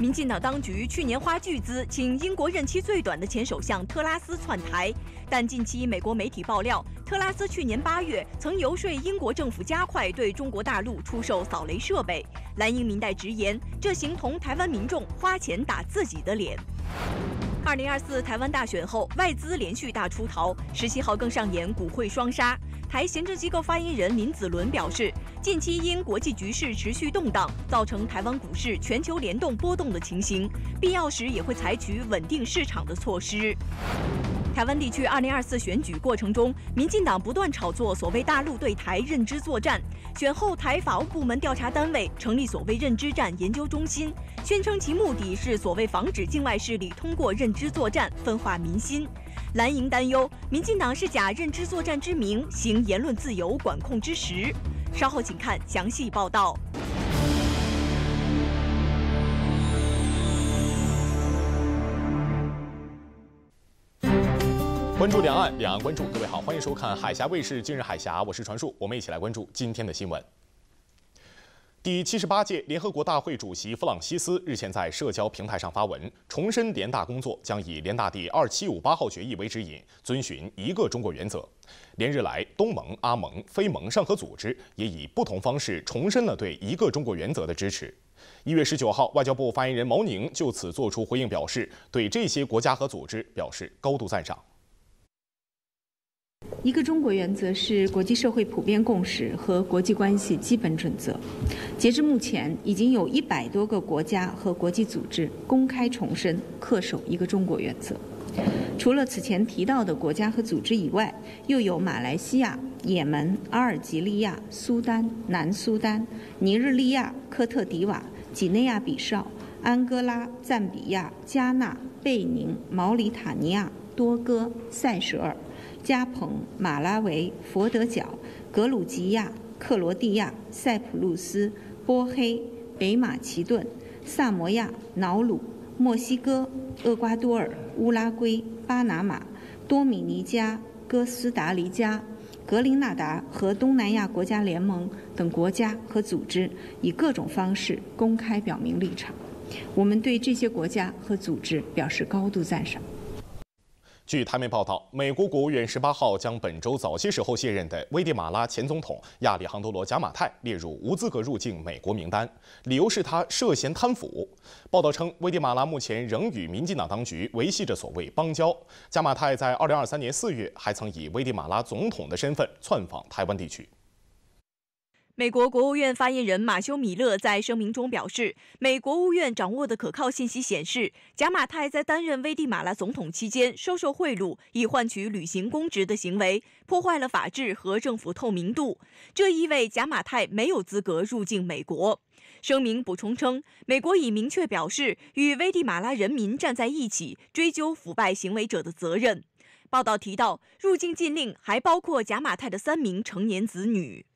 民进党当局去年花巨资请英国任期最短的前首相特拉斯窜台，但近期美国媒体爆料，特拉斯去年八月曾游说英国政府加快对中国大陆出售扫雷设备。蓝英民代直言，这形同台湾民众花钱打自己的脸。二零二四台湾大选后，外资连续大出逃，十七号更上演股汇双杀。台行政机构发言人林子伦表示，近期因国际局势持续动荡，造成台湾股市全球联动波动的情形，必要时也会采取稳定市场的措施。台湾地区2024选举过程中，民进党不断炒作所谓大陆对台认知作战，选后台法务部门调查单位成立所谓认知战研究中心，宣称其目的是所谓防止境外势力通过认知作战分化民心。蓝营担忧，民进党是假认知作战之名，行言论自由管控之实。稍后请看详细报道。关注两岸，两岸关注。各位好，欢迎收看海峡卫视今日海峡，我是传述，我们一起来关注今天的新闻。第七十八届联合国大会主席弗朗西斯日前在社交平台上发文，重申联大工作将以联大第二七五八号决议为指引，遵循一个中国原则。连日来，东盟、阿盟、非盟上合组织也以不同方式重申了对一个中国原则的支持。一月十九号，外交部发言人毛宁就此作出回应，表示对这些国家和组织表示高度赞赏。一个中国原则是国际社会普遍共识和国际关系基本准则。截至目前，已经有一百多个国家和国际组织公开重申恪守一个中国原则。除了此前提到的国家和组织以外，又有马来西亚、也门、阿尔及利亚、苏丹、南苏丹、尼日利亚、科特迪瓦、几内亚比绍、安哥拉、赞比亚、加纳、贝宁、毛里塔尼亚、多哥、塞舌尔。加蓬、马拉维、佛得角、格鲁吉亚、克罗地亚、塞浦路斯、波黑、北马其顿、萨摩亚、瑙鲁、墨西哥、厄瓜多尔、乌拉圭、巴拿马、多米尼加、哥斯达黎加、格林纳达和东南亚国家联盟等国家和组织，以各种方式公开表明立场。我们对这些国家和组织表示高度赞赏。据台媒报道，美国国务院十八号将本周早些时候卸任的危地马拉前总统亚历杭多罗·贾马泰列入无资格入境美国名单，理由是他涉嫌贪腐。报道称，危地马拉目前仍与民进党当局维系着所谓邦交。加马泰在二零二三年四月还曾以危地马拉总统的身份窜访台湾地区。美国国务院发言人马修·米勒在声明中表示，美国务院掌握的可靠信息显示，贾马泰在担任危地马拉总统期间收受贿赂，以换取履行公职的行为，破坏了法治和政府透明度。这意味贾马泰没有资格入境美国。声明补充称，美国已明确表示与危地马拉人民站在一起，追究腐败行为者的责任。报道提到，入境禁令还包括贾马泰的三名成年子女。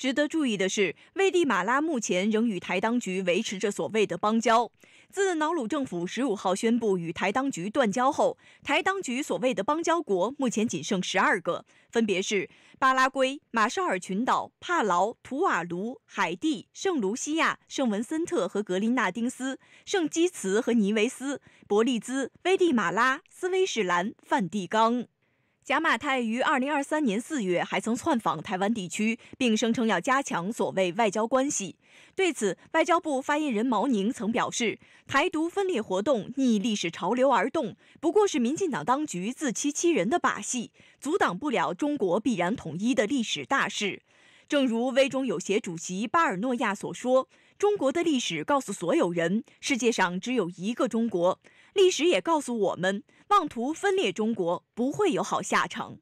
值得注意的是，危地马拉目前仍与台当局维持着所谓的邦交。自瑙鲁政府十五号宣布与台当局断交后，台当局所谓的邦交国目前仅剩十二个，分别是巴拉圭、马绍尔群岛、帕劳、图瓦卢、海地、圣卢西亚、圣文森特和格林纳丁斯、圣基茨和尼维斯、伯利兹、危地马拉、斯威士兰、梵蒂冈。贾马泰于二零二三年四月还曾窜访台湾地区，并声称要加强所谓外交关系。对此，外交部发言人毛宁曾表示：“台独分裂活动逆历史潮流而动，不过是民进党当局自欺欺人的把戏，阻挡不了中国必然统一的历史大势。”正如威中友协主席巴尔诺亚所说：“中国的历史告诉所有人，世界上只有一个中国。历史也告诉我们。”妄图分裂中国，不会有好下场。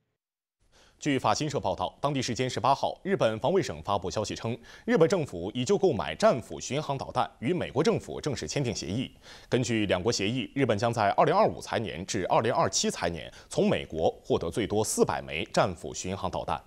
据法新社报道，当地时间十八号，日本防卫省发布消息称，日本政府已就购买战斧巡航导弹与美国政府正式签订协议。根据两国协议，日本将在二零二五财年至二零二七财年从美国获得最多四百枚战斧巡航导弹。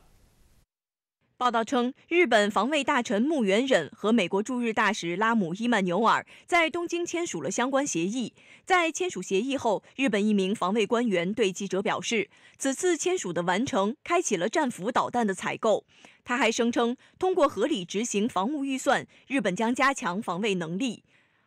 报道称，日本防卫大臣木原忍和美国驻日大使拉姆伊曼纽尔在东京签署了相关协议。在签署协议后，日本一名防卫官员对记者表示，此次签署的完成开启了战斧导弹的采购。他还声称，通过合理执行防务预算，日本将加强防卫能力。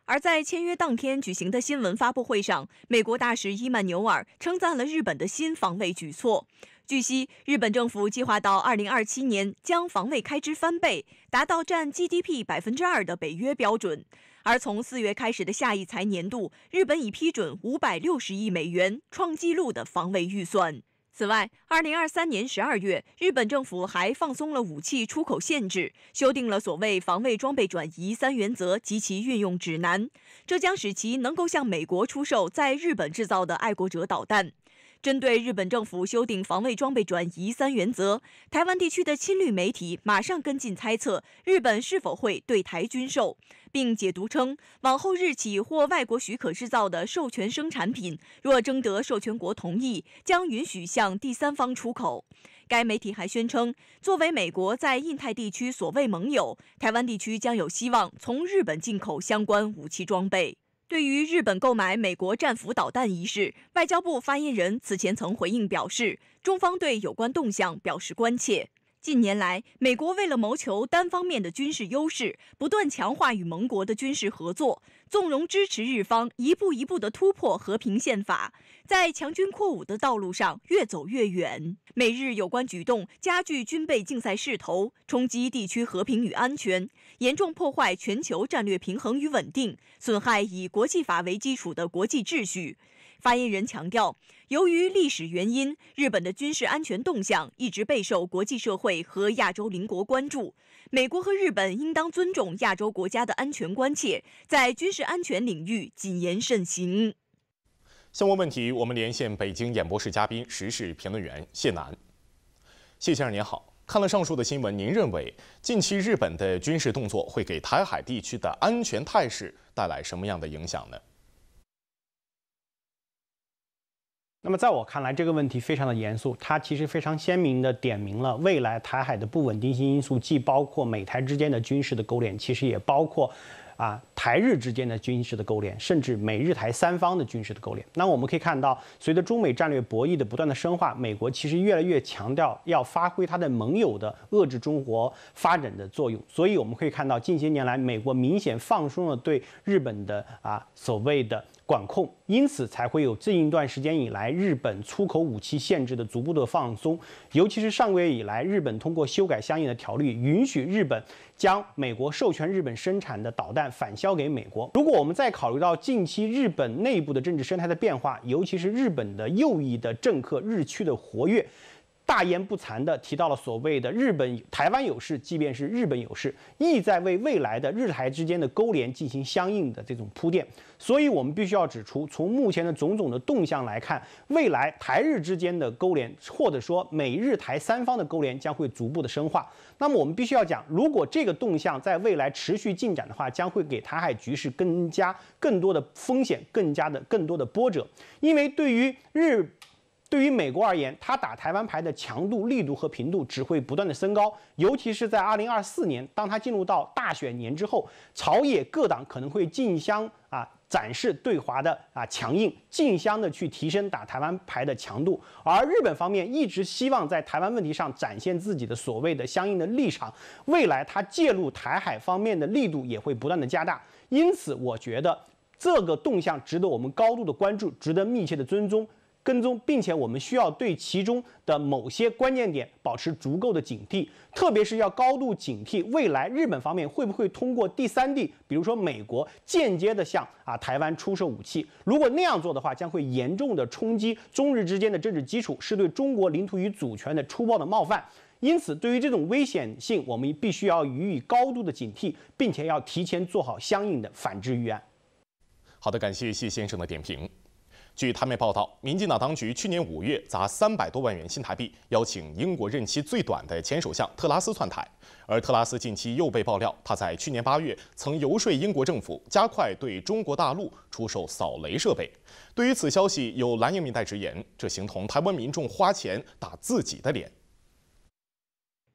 而在签约当天举行的新闻发布会上，美国大使伊曼纽尔称赞了日本的新防卫举措。据悉，日本政府计划到二零二七年将防卫开支翻倍，达到占 GDP 百分之二的北约标准。而从四月开始的下一财年度，日本已批准五百六十亿美元创纪录的防卫预算。此外，二零二三年十二月，日本政府还放松了武器出口限制，修订了所谓防卫装备转移三原则及其运用指南，这将使其能够向美国出售在日本制造的爱国者导弹。针对日本政府修订防卫装备转移三原则，台湾地区的亲绿媒体马上跟进猜测日本是否会对台军售，并解读称，往后日起或外国许可制造的授权生产品，若征得授权国同意，将允许向第三方出口。该媒体还宣称，作为美国在印太地区所谓盟友，台湾地区将有希望从日本进口相关武器装备。对于日本购买美国战斧导弹一事，外交部发言人此前曾回应表示，中方对有关动向表示关切。近年来，美国为了谋求单方面的军事优势，不断强化与盟国的军事合作，纵容支持日方一步一步地突破和平宪法，在强军扩武的道路上越走越远。美日有关举动加剧军备竞赛势头，冲击地区和平与安全，严重破坏全球战略平衡与稳定，损害以国际法为基础的国际秩序。发言人强调，由于历史原因，日本的军事安全动向一直备受国际社会和亚洲邻国关注。美国和日本应当尊重亚洲国家的安全关切，在军事安全领域谨言慎行。相关问题，我们连线北京演播室嘉宾、时事评论员谢楠。谢先生您好，看了上述的新闻，您认为近期日本的军事动作会给台海地区的安全态势带来什么样的影响呢？那么，在我看来，这个问题非常的严肃。它其实非常鲜明地点明了未来台海的不稳定性因素，既包括美台之间的军事的勾连，其实也包括啊台日之间的军事的勾连，甚至美日台三方的军事的勾连。那我们可以看到，随着中美战略博弈的不断的深化，美国其实越来越强调要发挥它的盟友的遏制中国发展的作用。所以我们可以看到，近些年来，美国明显放松了对日本的啊所谓的。管控，因此才会有这一段时间以来日本出口武器限制的逐步的放松，尤其是上个月以来，日本通过修改相应的条例，允许日本将美国授权日本生产的导弹返销给美国。如果我们再考虑到近期日本内部的政治生态的变化，尤其是日本的右翼的政客日趋的活跃。大言不惭地提到了所谓的日本台湾有事，即便是日本有事，意在为未来的日台之间的勾连进行相应的这种铺垫。所以，我们必须要指出，从目前的种种的动向来看，未来台日之间的勾连，或者说美日台三方的勾连将会逐步的深化。那么，我们必须要讲，如果这个动向在未来持续进展的话，将会给台海局势更加更多的风险，更加的更多的波折，因为对于日。对于美国而言，他打台湾牌的强度、力度和频度只会不断的升高，尤其是在二零二四年，当他进入到大选年之后，朝野各党可能会竞相啊展示对华的啊强硬，竞相的去提升打台湾牌的强度。而日本方面一直希望在台湾问题上展现自己的所谓的相应的立场，未来他介入台海方面的力度也会不断的加大。因此，我觉得这个动向值得我们高度的关注，值得密切的追踪。跟踪，并且我们需要对其中的某些关键点保持足够的警惕，特别是要高度警惕未来日本方面会不会通过第三地，比如说美国，间接的向啊台湾出售武器。如果那样做的话，将会严重的冲击中日之间的政治基础，是对中国领土与主权的粗暴的冒犯。因此，对于这种危险性，我们必须要予以高度的警惕，并且要提前做好相应的反制预案。好的，感谢谢先生的点评。据台媒报道，民进党当局去年五月砸三百多万元新台币，邀请英国任期最短的前首相特拉斯窜台。而特拉斯近期又被爆料，他在去年八月曾游说英国政府加快对中国大陆出售扫雷设备。对于此消息，有蓝营民代直言，这形同台湾民众花钱打自己的脸。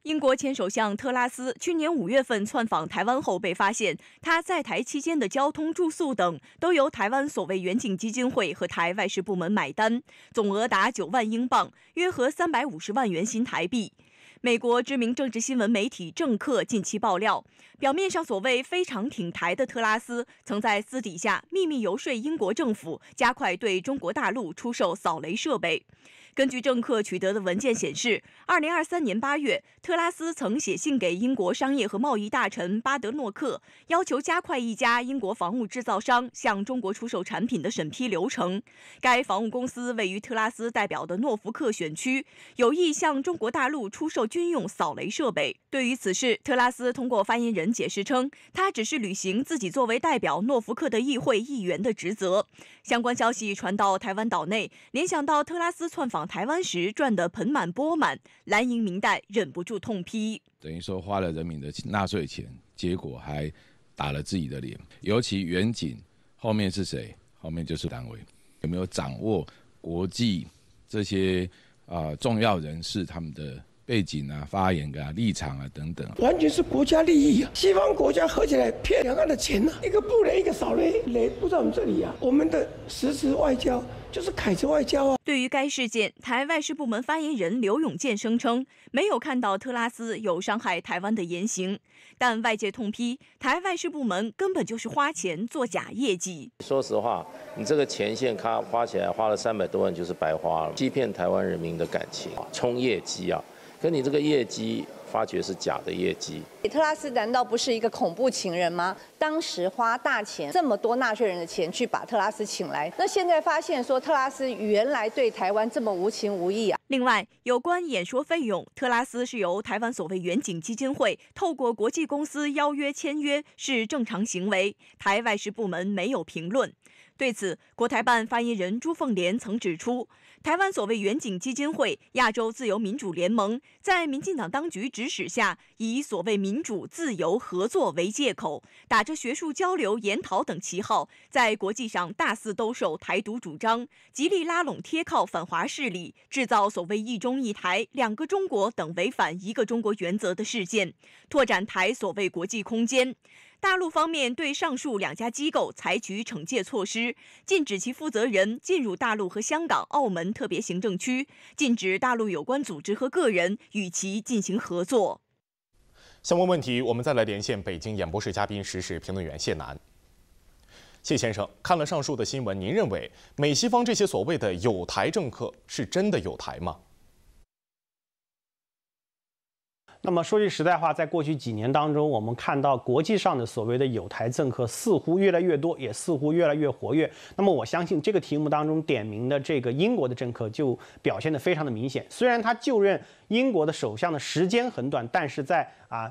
英国前首相特拉斯去年五月份窜访台湾后，被发现他在台期间的交通、住宿等都由台湾所谓远景基金会和台外事部门买单，总额达九万英镑，约合三百五十万元新台币。美国知名政治新闻媒体《政客》近期爆料，表面上所谓非常挺台的特拉斯，曾在私底下秘密游说英国政府加快对中国大陆出售扫雷设备。根据政客取得的文件显示，二零二三年八月，特拉斯曾写信给英国商业和贸易大臣巴德诺克，要求加快一家英国防务制造商向中国出售产品的审批流程。该防务公司位于特拉斯代表的诺福克选区，有意向中国大陆出售军用扫雷设备。对于此事，特拉斯通过发言人解释称，他只是履行自己作为代表诺福克的议会议员的职责。相关消息传到台湾岛内，联想到特拉斯窜访。台湾时赚得盆满钵满，蓝营明代忍不住痛批，等于说花了人民的纳税钱，结果还打了自己的脸。尤其远景后面是谁？后面就是党委，有没有掌握国际这些啊重要人士他们的？背景啊，发言啊，立场啊，等等，完全是国家利益。啊！西方国家合起来骗两岸的钱呢，一个布雷，一个扫雷，雷布在我们这里啊。我们的实质外交就是凯子外交啊。对于该事件，台外事部门发言人刘永健声称，没有看到特拉斯有伤害台湾的言行，但外界痛批台外事部门根本就是花钱做假业绩。说实话，你这个前线开花起来花了三百多万就是白花了，欺骗台湾人民的感情，冲业绩啊。跟你这个业绩，发觉是假的业绩。特拉斯难道不是一个恐怖情人吗？当时花大钱，这么多纳税人的钱去把特拉斯请来，那现在发现说特拉斯原来对台湾这么无情无义啊？另外，有关演说费用，特拉斯是由台湾所谓远景基金会透过国际公司邀约签约，是正常行为。台外事部门没有评论。对此，国台办发言人朱凤莲曾指出，台湾所谓“远景基金会”、“亚洲自由民主联盟”在民进党当局指使下，以所谓“民主自由合作”为借口，打着学术交流、研讨等旗号，在国际上大肆兜售台独主张，极力拉拢贴靠反华势力，制造所谓“一中一台”、“两个中国”等违反一个中国原则的事件，拓展台所谓国际空间。大陆方面对上述两家机构采取惩戒措施，禁止其负责人进入大陆和香港、澳门特别行政区，禁止大陆有关组织和个人与其进行合作。相关问题，我们再来连线北京演播室嘉宾、时事评论员谢楠。谢先生，看了上述的新闻，您认为美西方这些所谓的“有台”政客是真的有台吗？那么说句实在话，在过去几年当中，我们看到国际上的所谓的有台政客似乎越来越多，也似乎越来越活跃。那么我相信这个题目当中点名的这个英国的政客就表现得非常的明显。虽然他就任英国的首相的时间很短，但是在啊。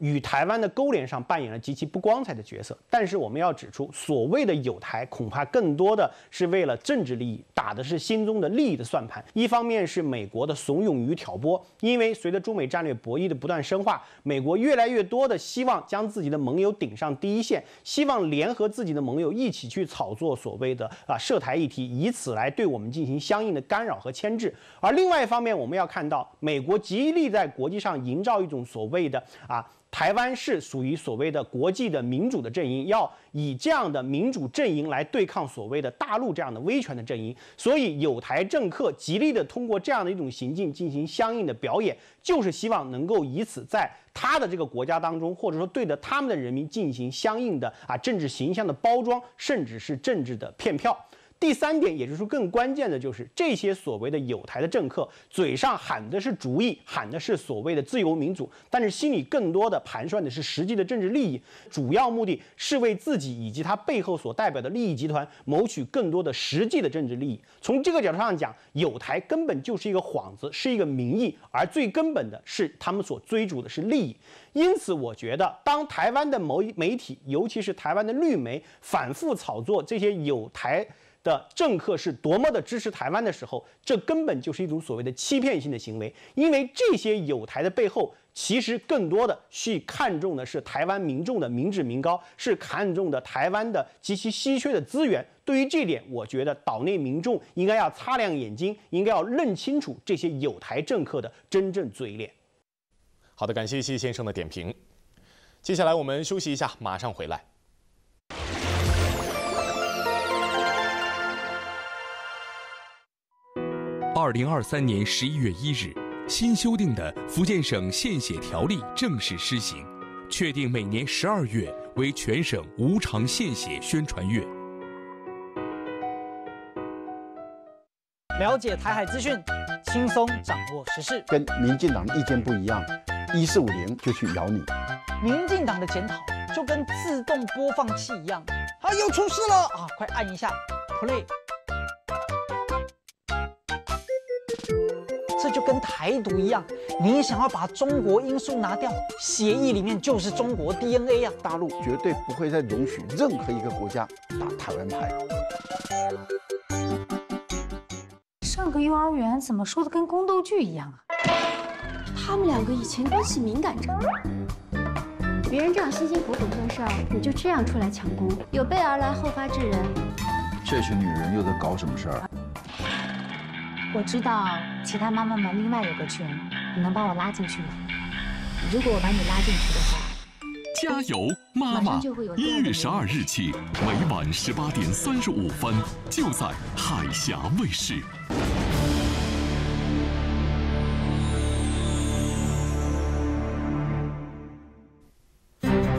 与台湾的勾连上扮演了极其不光彩的角色，但是我们要指出，所谓的“友台”恐怕更多的是为了政治利益，打的是心中的利益的算盘。一方面是美国的怂恿与挑拨，因为随着中美战略博弈的不断深化，美国越来越多的希望将自己的盟友顶上第一线，希望联合自己的盟友一起去炒作所谓的啊涉台议题，以此来对我们进行相应的干扰和牵制。而另外一方面，我们要看到美国极力在国际上营造一种所谓的啊。台湾是属于所谓的国际的民主的阵营，要以这样的民主阵营来对抗所谓的大陆这样的威权的阵营，所以有台政客极力的通过这样的一种行径进行相应的表演，就是希望能够以此在他的这个国家当中，或者说对的他们的人民进行相应的啊政治形象的包装，甚至是政治的骗票。第三点，也就是说更关键的就是这些所谓的有台的政客，嘴上喊的是主义，喊的是所谓的自由民主，但是心里更多的盘算的是实际的政治利益，主要目的是为自己以及他背后所代表的利益集团谋取更多的实际的政治利益。从这个角度上讲，有台根本就是一个幌子，是一个名义，而最根本的是他们所追逐的是利益。因此，我觉得当台湾的某一媒体，尤其是台湾的绿媒，反复炒作这些有台。的政客是多么的支持台湾的时候，这根本就是一种所谓的欺骗性的行为，因为这些有台的背后，其实更多的去看重的是台湾民众的民脂民膏，是看重的台湾的极其稀缺的资源。对于这点，我觉得岛内民众应该要擦亮眼睛，应该要认清楚这些有台政客的真正嘴脸。好的，感谢谢先生的点评。接下来我们休息一下，马上回来。二零二三年十一月一日，新修订的福建省献血条例正式施行，确定每年十二月为全省无偿献血宣传月。了解台海资讯，轻松掌握时事。跟民进党意见不一样，一四五零就去咬你。民进党的检讨就跟自动播放器一样，啊，又出事了啊！快按一下 play。跟台独一样，你想要把中国因素拿掉，协议里面就是中国 DNA 啊！大陆绝对不会再容许任何一个国家打台湾牌。上个幼儿园怎么说的跟宫斗剧一样啊？他们两个以前关系敏感着，别人这样辛辛苦苦干事儿，你就这样出来抢功，有备而来，后发制人。这群女人又在搞什么事儿？我知道其他妈妈们另外有个群，你能把我拉进去吗？如果我把你拉进去的话，加油，妈妈！一月十二日起，每晚十八点三十五分，就在海峡卫视。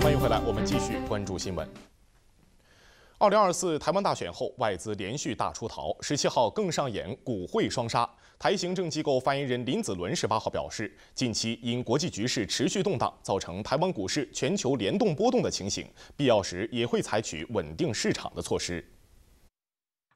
欢迎回来，我们继续关注新闻。二零二四台湾大选后，外资连续大出逃，十七号更上演股汇双杀。台行政机构发言人林子伦十八号表示，近期因国际局势持续动荡，造成台湾股市全球联动波动的情形，必要时也会采取稳定市场的措施。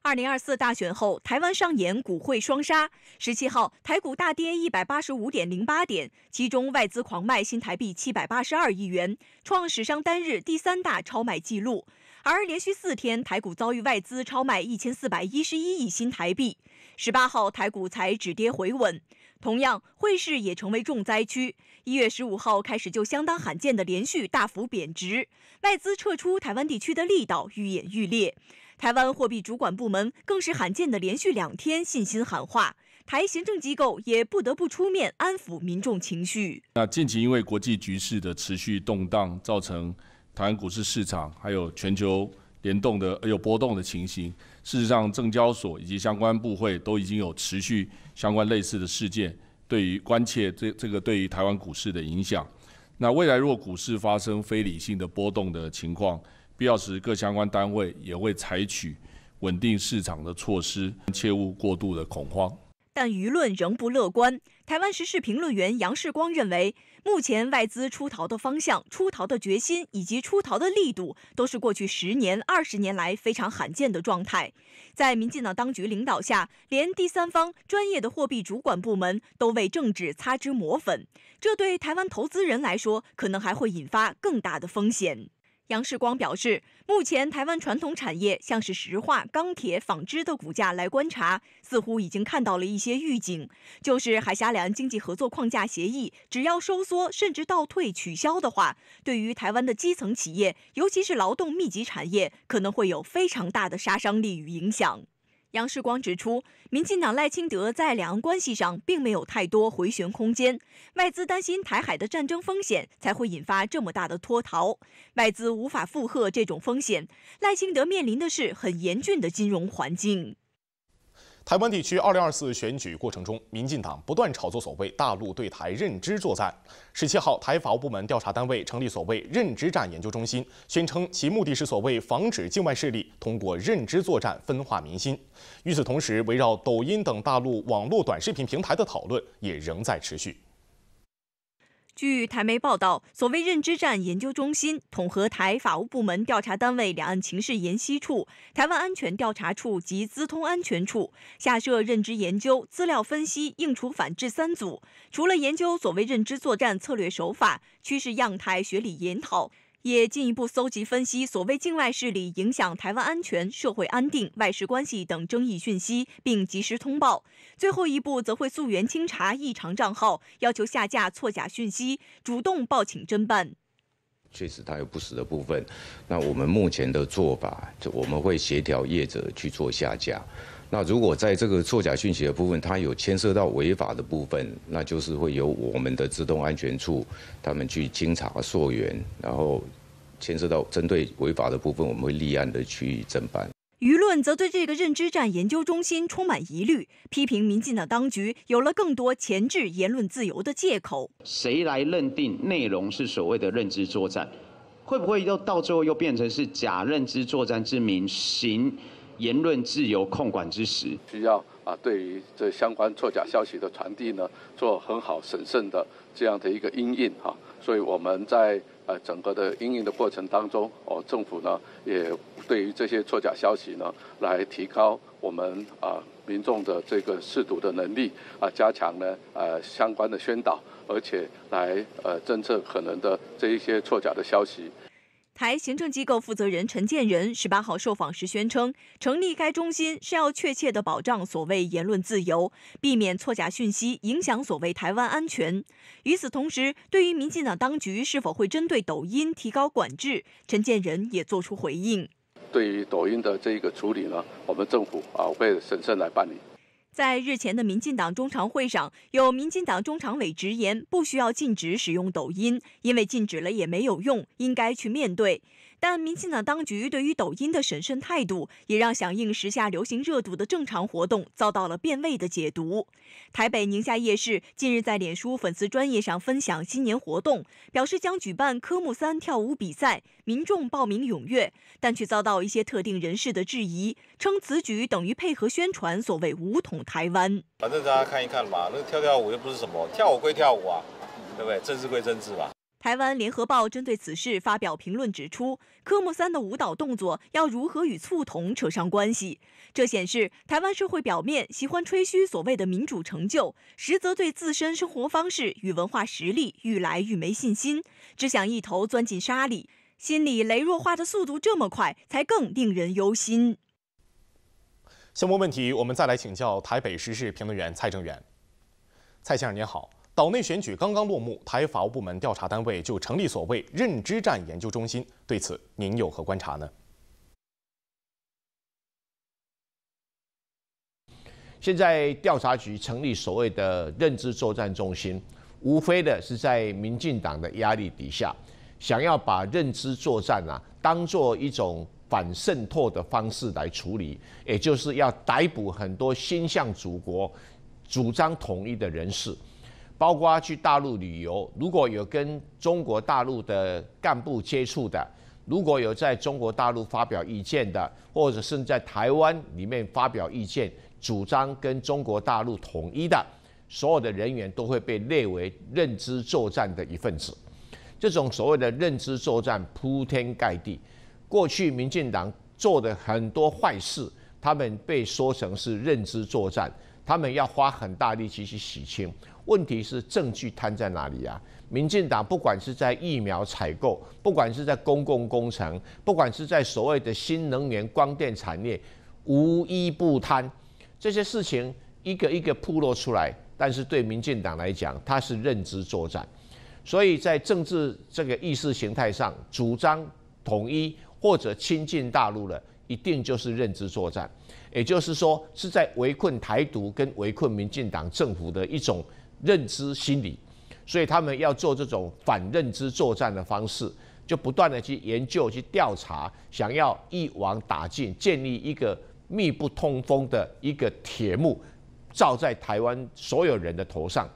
二零二四大选后，台湾上演股汇双杀，十七号台股大跌一百八十五点零八点，其中外资狂卖新台币七百八十二亿元，创史上单日第三大超卖纪录。而连续四天，台股遭遇外资超卖一千四百一十一亿新台币。十八号，台股才止跌回稳。同样，汇市也成为重灾区。一月十五号开始，就相当罕见的连续大幅贬值，外资撤出台湾地区的力道愈演愈烈。台湾货币主管部门更是罕见的连续两天信心喊话，台行政机构也不得不出面安抚民众情绪。那近期因为国际局势的持续动荡，造成。台湾股市市场还有全球联动的有波动的情形，事实上，证交所以及相关部会都已经有持续相关类似的事件，对于关切这这个对于台湾股市的影响。那未来若股市发生非理性的波动的情况，必要时各相关单位也会采取稳定市场的措施，切勿过度的恐慌。但舆论仍不乐观。台湾时事评论员杨世光认为。目前外资出逃的方向、出逃的决心以及出逃的力度，都是过去十年、二十年来非常罕见的状态。在民进党当局领导下，连第三方专业的货币主管部门都为政治擦脂抹粉，这对台湾投资人来说，可能还会引发更大的风险。杨世光表示。目前，台湾传统产业像是石化、钢铁、纺织的股价来观察，似乎已经看到了一些预警。就是海峡两岸经济合作框架协议，只要收缩甚至倒退、取消的话，对于台湾的基层企业，尤其是劳动密集产业，可能会有非常大的杀伤力与影响。杨世光指出，民进党赖清德在两岸关系上并没有太多回旋空间。外资担心台海的战争风险，才会引发这么大的脱逃。外资无法负荷这种风险，赖清德面临的是很严峻的金融环境。台湾地区二零二四选举过程中，民进党不断炒作所谓大陆对台认知作战。十七号，台法务部门调查单位成立所谓认知战研究中心，宣称其目的是所谓防止境外势力通过认知作战分化民心。与此同时，围绕抖音等大陆网络短视频平台的讨论也仍在持续。据台媒报道，所谓认知战研究中心，统合台法务部门、调查单位、两岸情势研析处、台湾安全调查处及资通安全处下设认知研究、资料分析、应处反制三组，除了研究所谓认知作战策略手法，趋势样态学理研讨。也进一步搜集分析所谓境外势力影响台湾安全、社会安定、外事关系等争议讯息，并及时通报。最后一步则会溯源清查异常账号，要求下架错假讯息，主动报请侦办。确实，它有不实的部分。那我们目前的做法，就我们会协调业者去做下架。那如果在这个错假讯息的部分，它有牵涉到违法的部分，那就是会由我们的自动安全处他们去清查溯源，然后牵涉到针对违法的部分，我们会立案的去侦办。舆论则对这个认知战研究中心充满疑虑，批评民进党当局有了更多前置言论自由的借口。谁来认定内容是所谓的认知作战？会不会又到最后又变成是假认知作战之名，行言论自由控管之时？需要啊，对于这相关错假消息的传递呢，做很好审慎的这样的一个因应啊。所以我们在呃整个的运营的过程当中，哦，政府呢也对于这些错假消息呢，来提高我们啊民众的这个试毒的能力啊，加强呢呃相关的宣导，而且来呃侦测可能的这一些错假的消息。台行政机构负责人陈建仁十八号受访时宣称，成立该中心是要确切的保障所谓言论自由，避免错假讯息影响所谓台湾安全。与此同时，对于民进党当局是否会针对抖音提高管制，陈建仁也作出回应：，对于抖音的这一个处理呢，我们政府啊会审慎来办理。在日前的民进党中常会上，有民进党中常委直言，不需要禁止使用抖音，因为禁止了也没有用，应该去面对。但民进党当局对于抖音的审慎态度，也让响应时下流行热度的正常活动遭到了变味的解读。台北宁夏夜市近日在脸书粉丝专业上分享新年活动，表示将举办科目三跳舞比赛，民众报名踊跃，但却遭到一些特定人士的质疑，称此举等于配合宣传所谓“武统台湾”。反正大家看一看嘛，那跳跳舞又不是什么跳舞归跳舞啊，对不对？政治归政治吧。台湾联合报针对此事发表评论，指出科目三的舞蹈动作要如何与促桶扯上关系？这显示台湾社会表面喜欢吹嘘所谓的民主成就，实则对自身生活方式与文化实力愈来愈没信心，只想一头钻进沙里，心理羸弱化的速度这么快，才更令人忧心。相关问题，我们再来请教台北时事评论员蔡正元。蔡先生您好。岛内选举刚刚落幕，台法务部门调查单位就成立所谓认知战研究中心。对此，您有何观察呢？现在调查局成立所谓的认知作战中心，无非的是在民进党的压力底下，想要把认知作战啊当做一种反渗透的方式来处理，也就是要逮捕很多心向祖国、主张统一的人士。包括去大陆旅游，如果有跟中国大陆的干部接触的，如果有在中国大陆发表意见的，或者是在台湾里面发表意见、主张跟中国大陆统一的，所有的人员都会被列为认知作战的一份子。这种所谓的认知作战铺天盖地，过去民进党做的很多坏事，他们被说成是认知作战，他们要花很大力气去洗清。问题是证据摊在哪里呀？民进党不管是在疫苗采购，不管是在公共工程，不管是在所谓的新能源光电产业，无一不贪。这些事情一个一个铺露出来，但是对民进党来讲，它是认知作战。所以在政治这个意识形态上，主张统一或者亲近大陆的，一定就是认知作战，也就是说是在围困台独跟围困民进党政府的一种。认知心理，所以他们要做这种反认知作战的方式，就不断的去研究、去调查，想要一网打尽，建立一个密不通风的一个铁幕，罩在台湾所有人的头上。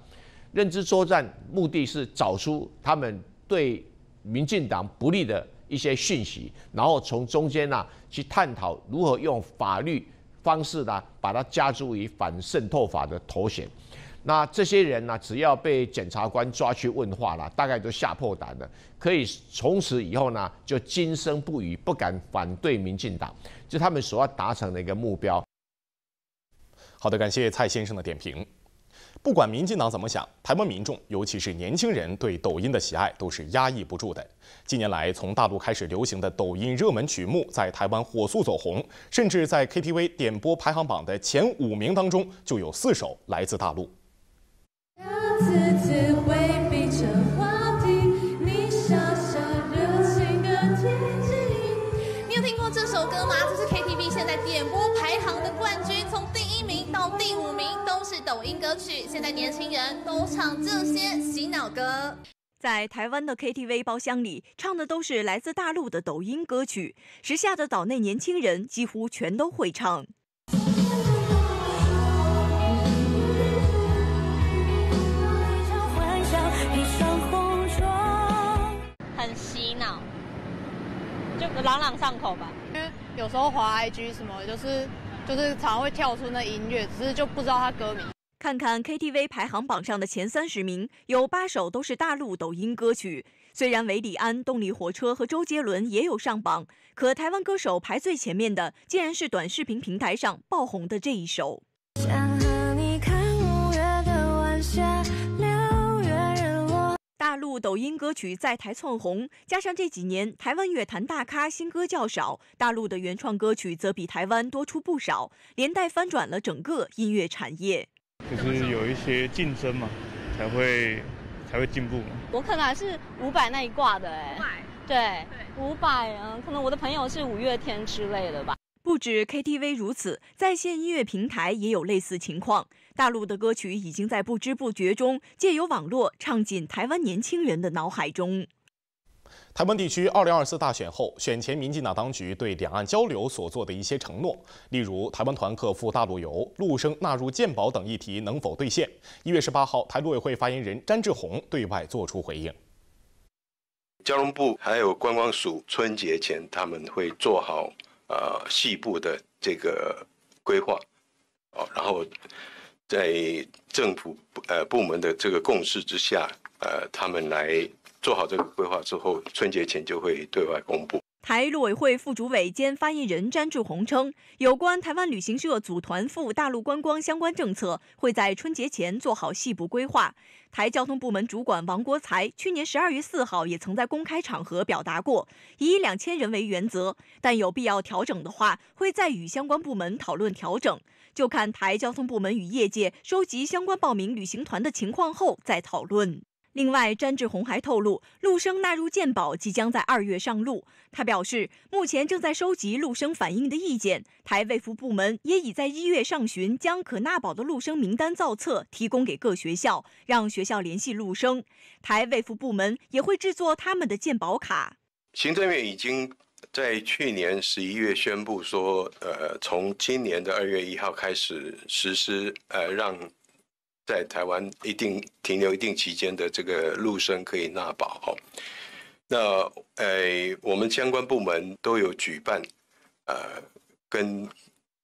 认知作战目的是找出他们对民进党不利的一些讯息，然后从中间啊、去探讨如何用法律方式呢，把它加诸于反渗透法的头衔。那这些人呢，只要被检察官抓去问话了，大概都吓破胆了，可以从此以后呢，就今生不语，不敢反对民进党，就他们所要达成的一个目标。好的，感谢蔡先生的点评。不管民进党怎么想，台湾民众，尤其是年轻人对抖音的喜爱都是压抑不住的。近年来，从大陆开始流行的抖音热门曲目，在台湾火速走红，甚至在 KTV 点播排行榜的前五名当中，就有四首来自大陆。一次次回避着话题，你傻傻热情的贴近。你有听过这首歌吗？这是 KTV 现在点播排行的冠军，从第一名到第五名都是抖音歌曲。现在年轻人都唱这些洗脑歌。在台湾的 KTV 包厢里，唱的都是来自大陆的抖音歌曲。时下的岛内年轻人几乎全都会唱。朗朗上口吧，因为有时候滑 IG 什么，就是就是常会跳出那音乐，只是就不知道他歌名。看看 KTV 排行榜上的前三十名，有八首都是大陆抖音歌曲。虽然韦礼安、动力火车和周杰伦也有上榜，可台湾歌手排最前面的，竟然是短视频平台上爆红的这一首。大陆抖音歌曲在台窜红，加上这几年台湾乐坛大咖新歌较少，大陆的原创歌曲则比台湾多出不少，连带翻转了整个音乐产业。就是有一些竞争嘛，才会才会进步。我可能还是五百那一挂的哎，对对，五百嗯，可能我的朋友是五月天之类的吧。不止 KTV 如此，在线音乐平台也有类似情况。大陆的歌曲已经在不知不觉中借由网络唱进台湾年轻人的脑海中。台湾地区二零二四大选后，选前民进党当局对两岸交流所做的一些承诺，例如台湾团客赴大陆游、陆生纳入鉴保等议题能否兑现？一月十八号，台陆委会发言人詹志宏对外作出回应。交通部还有观光署春节前他们会做好呃细部的这个规划，哦，然后。在政府呃部门的这个共识之下，呃，他们来做好这个规划之后，春节前就会对外公布。台陆委会副主委兼发言人詹志宏称，有关台湾旅行社组团赴大陆观光相关政策，会在春节前做好细部规划。台交通部门主管王国才去年十二月四号也曾在公开场合表达过，以两千人为原则，但有必要调整的话，会再与相关部门讨论调整。就看台交通部门与业界收集相关报名旅行团的情况后再讨论。另外，詹志宏还透露，陆生纳入健保即将在二月上路。他表示，目前正在收集陆生反映的意见。台卫福部门也已在一月上旬将可纳保的陆生名单造册提供给各学校，让学校联系陆生。台卫福部门也会制作他们的健保卡。行政院已经。在去年十一月宣布说，呃，从今年的二月一号开始实施，呃，让在台湾一定停留一定期间的这个陆生可以纳保。那，呃，我们相关部门都有举办，呃，跟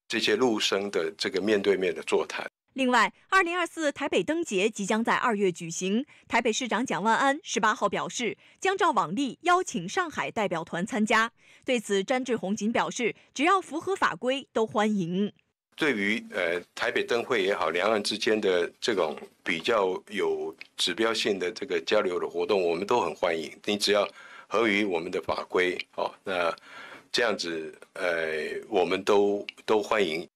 这些陆生的这个面对面的座谈。另外，二零二四台北灯节即将在二月举行。台北市长蒋万安十八号表示，将照往例邀请上海代表团参加。对此，詹志宏仅表示，只要符合法规，都欢迎。对于呃台北灯会也好，两岸之间的这种比较有指标性的这个交流的活动，我们都很欢迎。你只要合于我们的法规，哦，那这样子，呃，我们都都欢迎。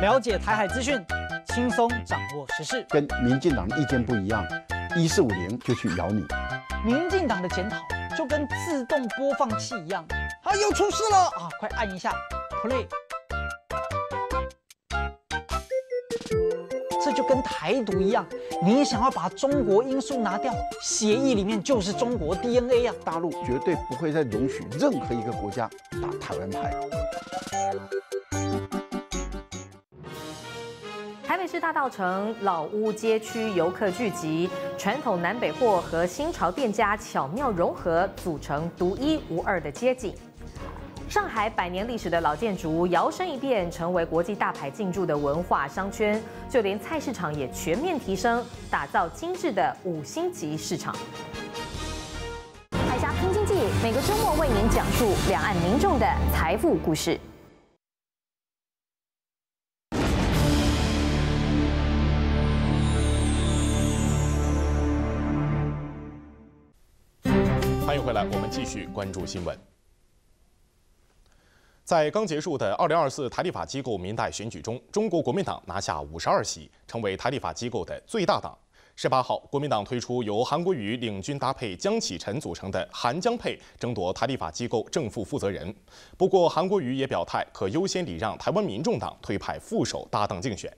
了解台海资讯，轻松掌握时事。跟民进党的意见不一样，一四五零就去咬你。民进党的检讨就跟自动播放器一样，啊，又出事了啊！快按一下 play。这就跟台独一样，你想要把中国因素拿掉，协议里面就是中国 DNA 啊！大陆绝对不会再容许任何一个国家打台湾牌。台北市大道城老屋街区游客聚集，传统南北货和新潮店家巧妙融合，组成独一无二的街景。上海百年历史的老建筑摇身一变，成为国际大牌进驻的文化商圈。就连菜市场也全面提升，打造精致的五星级市场。海峡拼经济每个周末为您讲述两岸民众的财富故事。我们继续关注新闻。在刚结束的二零二四台立法机构民代选举中，中国国民党拿下五十二席，成为台立法机构的最大党。十八号，国民党推出由韩国瑜领军搭配江启臣组成的“韩江配”争夺台立法机构正副负责人。不过，韩国瑜也表态可优先礼让台湾民众党推派副手搭档竞选。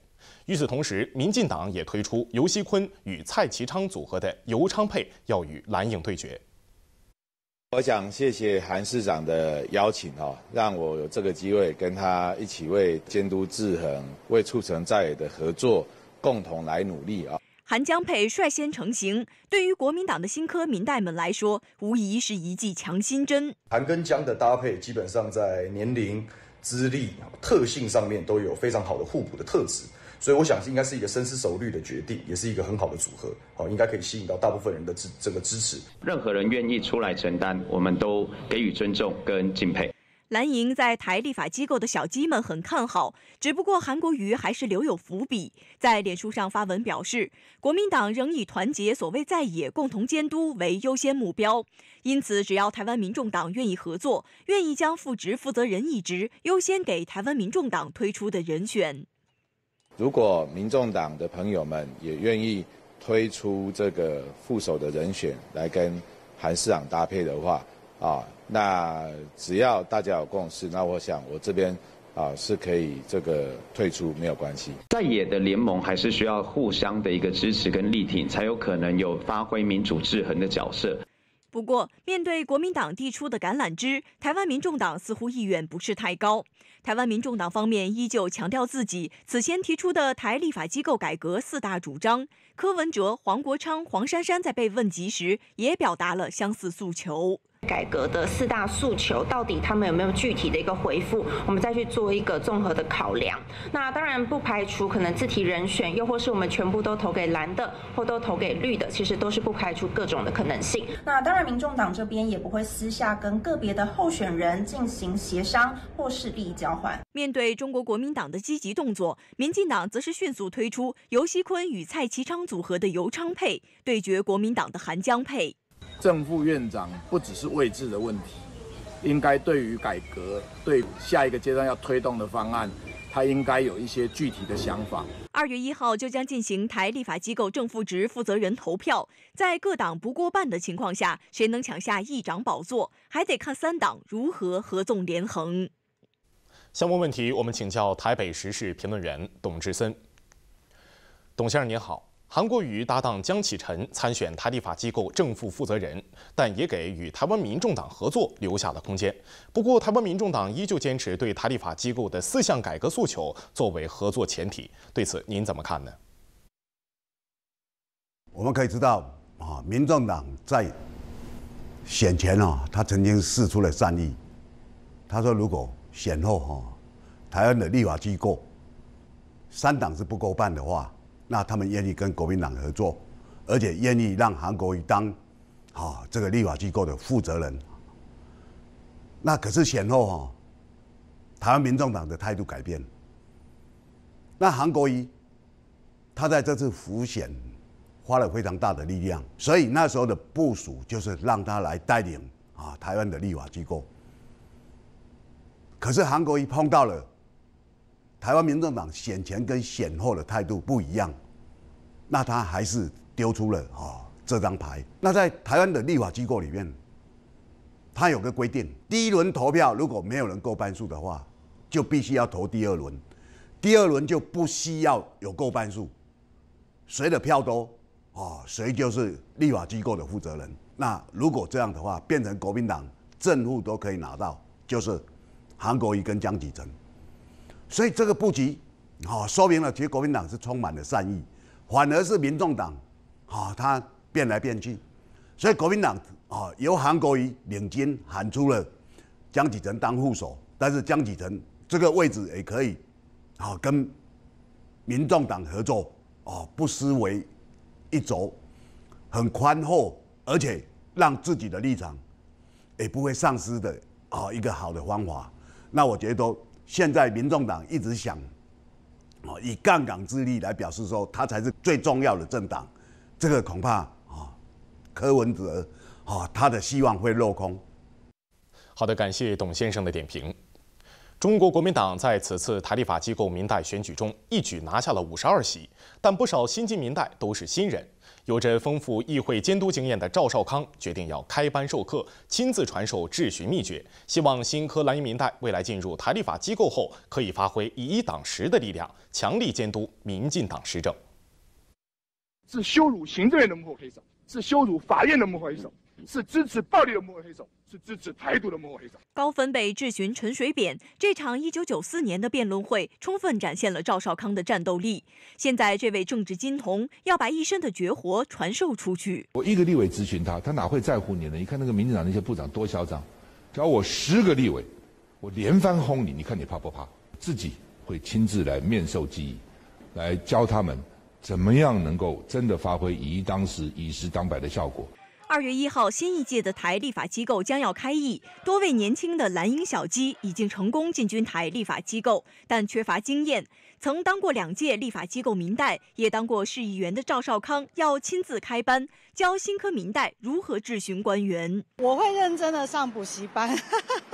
与此同时，民进党也推出尤锡坤与蔡其昌组合的“尤昌配”要与蓝营对决。我想谢谢韩市长的邀请哦，让我有这个机会跟他一起为监督制衡、为促成在野的合作，共同来努力啊。韩江佩率先成型，对于国民党的新科民代们来说，无疑是一剂强心针。韩跟江的搭配，基本上在年龄、资历、特性上面都有非常好的互补的特质。所以我想是应该是一个深思熟虑的决定，也是一个很好的组合，好应该可以吸引到大部分人的支这个支持。任何人愿意出来承担，我们都给予尊重跟敬佩。蓝营在台立法机构的小鸡们很看好，只不过韩国瑜还是留有伏笔，在脸书上发文表示，国民党仍以团结所谓在野共同监督为优先目标，因此只要台湾民众党愿意合作，愿意将副职负责人一职优先给台湾民众党推出的人选。如果民众党的朋友们也愿意推出这个副手的人选来跟韩市长搭配的话，啊，那只要大家有共识，那我想我这边啊是可以这个退出没有关系。在野的联盟还是需要互相的一个支持跟力挺，才有可能有发挥民主制衡的角色。不过，面对国民党递出的橄榄枝，台湾民众党似乎意愿不是太高。台湾民众党方面依旧强调自己此前提出的台立法机构改革四大主张。柯文哲、黄国昌、黄珊珊在被问及时，也表达了相似诉求。改革的四大诉求，到底他们有没有具体的一个回复？我们再去做一个综合的考量。那当然不排除可能自提人选，又或是我们全部都投给蓝的，或都投给绿的，其实都是不排除各种的可能性。那当然，民众党这边也不会私下跟个别的候选人进行协商或势益交换。面对中国国民党的积极动作，民进党则是迅速推出尤锡坤与蔡其昌组合的尤昌配对决国民党的韩江配。正副院长不只是位置的问题，应该对于改革、对下一个阶段要推动的方案，他应该有一些具体的想法。二月一号就将进行台立法机构正副职负责人投票，在各党不过半的情况下，谁能抢下议长宝座，还得看三党如何合纵连横。相关问题，我们请教台北时事评论员董志森。董先生您好。韩国瑜搭档江启臣参选台立法机构正副负责人，但也给与台湾民众党合作留下了空间。不过，台湾民众党依旧坚持对台立法机构的四项改革诉求作为合作前提。对此，您怎么看呢？我们可以知道啊，民众党在选前啊，他曾经试出了善意，他说如果选后哈，台湾的立法机构三党是不够办的话。那他们愿意跟国民党合作，而且愿意让韩国瑜当啊这个立法机构的负责人。那可是前后哈，台湾民众党的态度改变。那韩国瑜他在这次浮选花了非常大的力量，所以那时候的部署就是让他来带领啊台湾的立法机构。可是韩国瑜碰到了。台湾民政党选前跟选后的态度不一样，那他还是丢出了啊这张牌。那在台湾的立法机构里面，他有个规定：第一轮投票如果没有人够半数的话，就必须要投第二轮；第二轮就不需要有够半数，谁的票多啊，谁就是立法机构的负责人。那如果这样的话，变成国民党政府都可以拿到，就是韩国瑜跟江启争。所以这个布局，哈，说明了其实国民党是充满了善意，反而是民众党，哈，他变来变去。所以国民党啊，由韩国瑜领军喊出了江启臣当副手，但是江启臣这个位置也可以，啊，跟民众党合作啊，不失为一轴，很宽厚，而且让自己的立场也不会丧失的啊，一个好的方法。那我觉得。现在民众党一直想，哦，以杠杆之力来表示说他才是最重要的政党，这个恐怕啊，柯文哲啊他的希望会落空。好的，感谢董先生的点评。中国国民党在此次台立法机构民代选举中一举拿下了五十二席，但不少新进民代都是新人。有着丰富议会监督经验的赵少康决定要开班授课，亲自传授质询秘诀，希望新科蓝营民代未来进入台立法机构后，可以发挥以一挡十的力量，强力监督民进党施政。是羞辱行政院的幕后黑手，是羞辱法院的幕后黑手，是支持暴力的幕后黑手。高分被质询陈水扁这场1994年的辩论会充分展现了赵少康的战斗力。现在这位政治金童要把一身的绝活传授出去。我一个立委咨询他，他哪会在乎你呢？你看那个民进党那些部长多嚣张，找我十个立委，我连番轰你。你看你怕不怕？自己会亲自来面授机宜，来教他们怎么样能够真的发挥以一当十、以十当百的效果。二月一号，新一届的台立法机构将要开议，多位年轻的蓝鹰小鸡已经成功进军台立法机构，但缺乏经验。曾当过两届立法机构民代，也当过市议员的赵少康要亲自开班，教新科民代如何质询官员。我会认真的上补习班，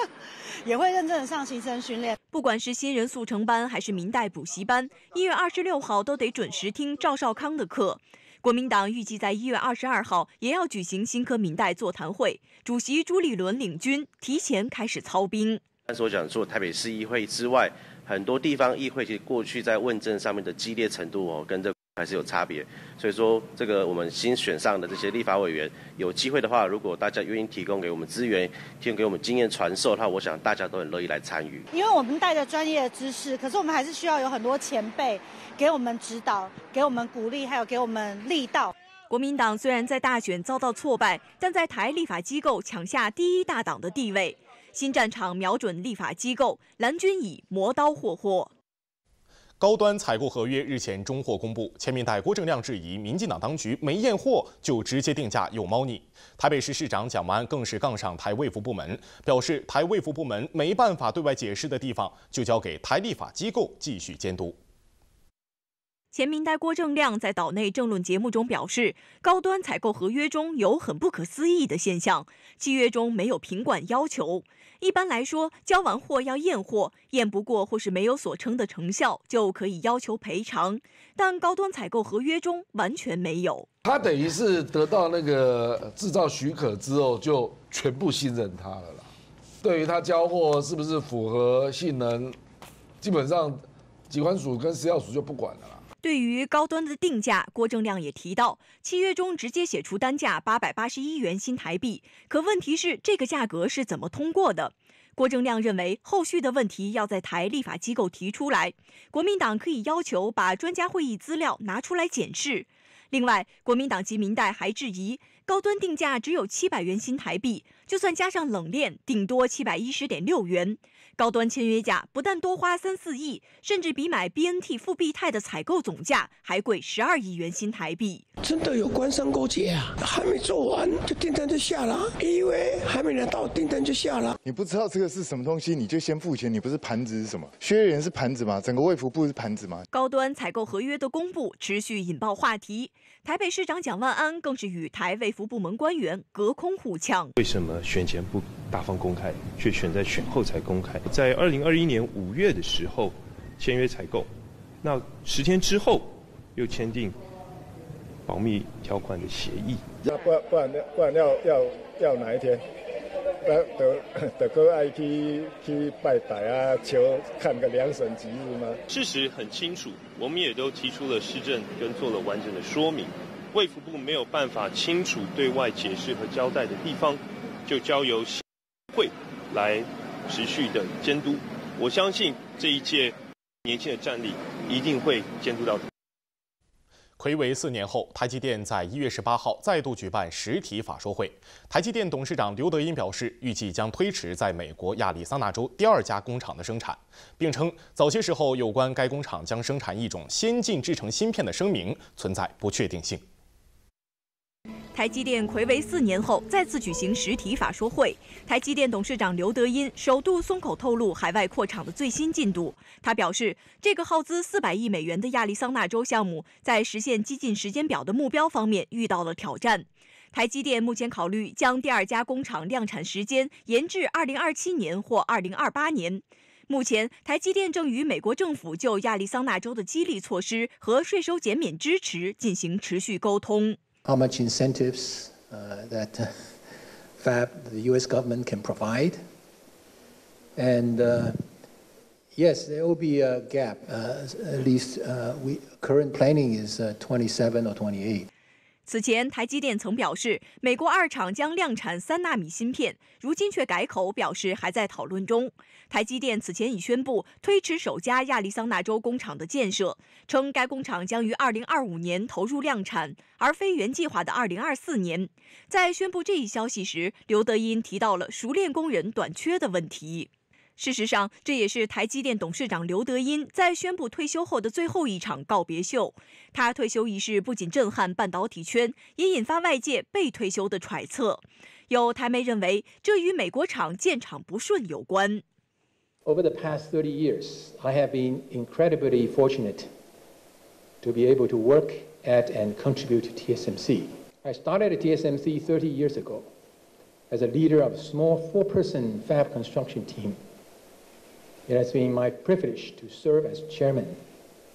也会认真的上新生训练。不管是新人速成班还是民代补习班，一月二十六号都得准时听赵少康的课。国民党预计在一月二十二号也要举行新科民代座谈会，主席朱立伦领军提前开始操兵。但是我讲，说，台北市议会之外，很多地方议会其实过去在问政上面的激烈程度哦，跟这。还是有差别，所以说这个我们新选上的这些立法委员，有机会的话，如果大家愿意提供给我们资源，提供给我们经验传授的话，我想大家都很乐意来参与。因为我们带着专业知识，可是我们还是需要有很多前辈给我们指导、给我们鼓励，还有给我们力道。国民党虽然在大选遭到挫败，但在台立法机构抢下第一大党的地位。新战场瞄准立法机构，蓝军已磨刀霍霍。高端采购合约日前中获公布，前民代郭正亮质疑民进党当局没验货就直接定价有猫腻。台北市市长蒋万安更是杠上台卫福部门，表示台卫福部门没办法对外解释的地方，就交给台立法机构继续监督。前民代郭正亮在岛内政论节目中表示，高端采购合约中有很不可思议的现象，契约中没有品管要求。一般来说，交完货要验货，验不过或是没有所称的成效，就可以要求赔偿。但高端采购合约中完全没有，他等于是得到那个制造许可之后，就全部信任他了啦。对于他交货是不是符合性能，基本上，机关署跟食药署就不管了啦。对于高端的定价，郭正亮也提到，契约中直接写出单价八百八十一元新台币。可问题是，这个价格是怎么通过的？郭正亮认为，后续的问题要在台立法机构提出来，国民党可以要求把专家会议资料拿出来检视。另外，国民党及民代还质疑，高端定价只有七百元新台币，就算加上冷链，顶多七百一十点六元。高端签约价不但多花三四亿，甚至比买 B N T 复必泰的采购总价还贵十二亿元新台币。真的有官商勾结啊？还没做完，就订单就下了？以为还没拿到订单就下了？你不知道这个是什么东西，你就先付钱，你不是盘子是什么？薛岳是盘子吗？整个卫福部是盘子吗？高端采购合约的公布持续引爆话题，台北市长蒋万安更是与台卫福部门官员隔空互呛。为什么选前不？大方公开，却选在选后才公开。在二零二一年五月的时候签约采购，那十天之后又签订保密条款的协议。那不不然不然要要要哪一天，得得得哥，I P 去拜拜啊，求看个两省吉日吗？事实很清楚，我们也都提出了市政跟做了完整的说明，卫福部没有办法清楚对外解释和交代的地方，就交由。会来持续的监督，我相信这一届年轻的战力一定会监督到。魁为四年后，台积电在一月十八号再度举办实体法说会。台积电董事长刘德音表示，预计将推迟在美国亚利桑那州第二家工厂的生产，并称早些时候有关该工厂将生产一种先进制成芯片的声明存在不确定性。台积电魁违四年后再次举行实体法说会，台积电董事长刘德音首度松口透露海外扩厂的最新进度。他表示，这个耗资四百亿美元的亚利桑那州项目，在实现激进时间表的目标方面遇到了挑战。台积电目前考虑将第二家工厂量产时间延至2027年或2028年。目前，台积电正与美国政府就亚利桑那州的激励措施和税收减免支持进行持续沟通。how much incentives uh, that uh, FAB, the US government can provide. And uh, yes, there will be a gap. Uh, at least uh, we, current planning is 27 or 28. 此前，台积电曾表示，美国二厂将量产三纳米芯片，如今却改口表示还在讨论中。台积电此前已宣布推迟首家亚利桑那州工厂的建设，称该工厂将于2025年投入量产，而非原计划的2024年。在宣布这一消息时，刘德音提到了熟练工人短缺的问题。事实上，这也是台积电董事长刘德音在宣布退休后的最后一场告别秀。他退休仪式不仅震撼半导体圈，也引发外界被退休的揣测。有台媒认为，这与美国厂建厂不顺有关。Over the past 30 years, I have been incredibly fortunate to be able to work at and contribute to TSMC. I started at TSMC 30 years ago as a leader of a small four-person fab construction team. It has been my privilege to serve as chairman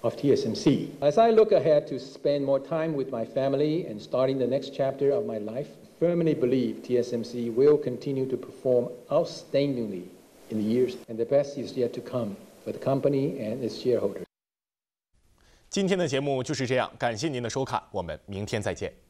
of TSMC. As I look ahead to spend more time with my family and starting the next chapter of my life, I firmly believe TSMC will continue to perform outstandingly in the years, and the best is yet to come for the company and its shareholders. 今天的节目就是这样，感谢您的收看，我们明天再见。